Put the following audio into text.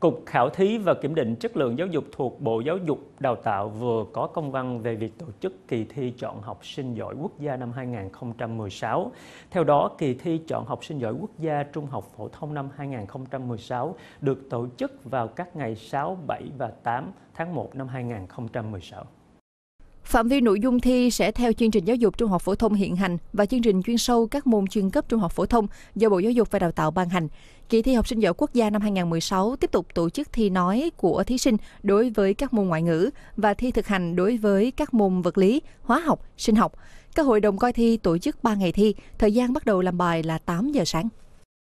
Cục Khảo thí và Kiểm định Chất lượng Giáo dục thuộc Bộ Giáo dục Đào tạo vừa có công văn về việc tổ chức kỳ thi chọn học sinh giỏi quốc gia năm 2016. Theo đó, kỳ thi chọn học sinh giỏi quốc gia trung học phổ thông năm 2016 được tổ chức vào các ngày 6, 7 và 8 tháng 1 năm 2016. Phạm vi nội dung thi sẽ theo chương trình giáo dục trung học phổ thông hiện hành và chương trình chuyên sâu các môn chuyên cấp trung học phổ thông do Bộ Giáo dục và Đào tạo ban hành. Kỳ thi học sinh giỏi quốc gia năm 2016 tiếp tục tổ chức thi nói của thí sinh đối với các môn ngoại ngữ và thi thực hành đối với các môn vật lý, hóa học, sinh học. Các hội đồng coi thi tổ chức 3 ngày thi, thời gian bắt đầu làm bài là 8 giờ sáng.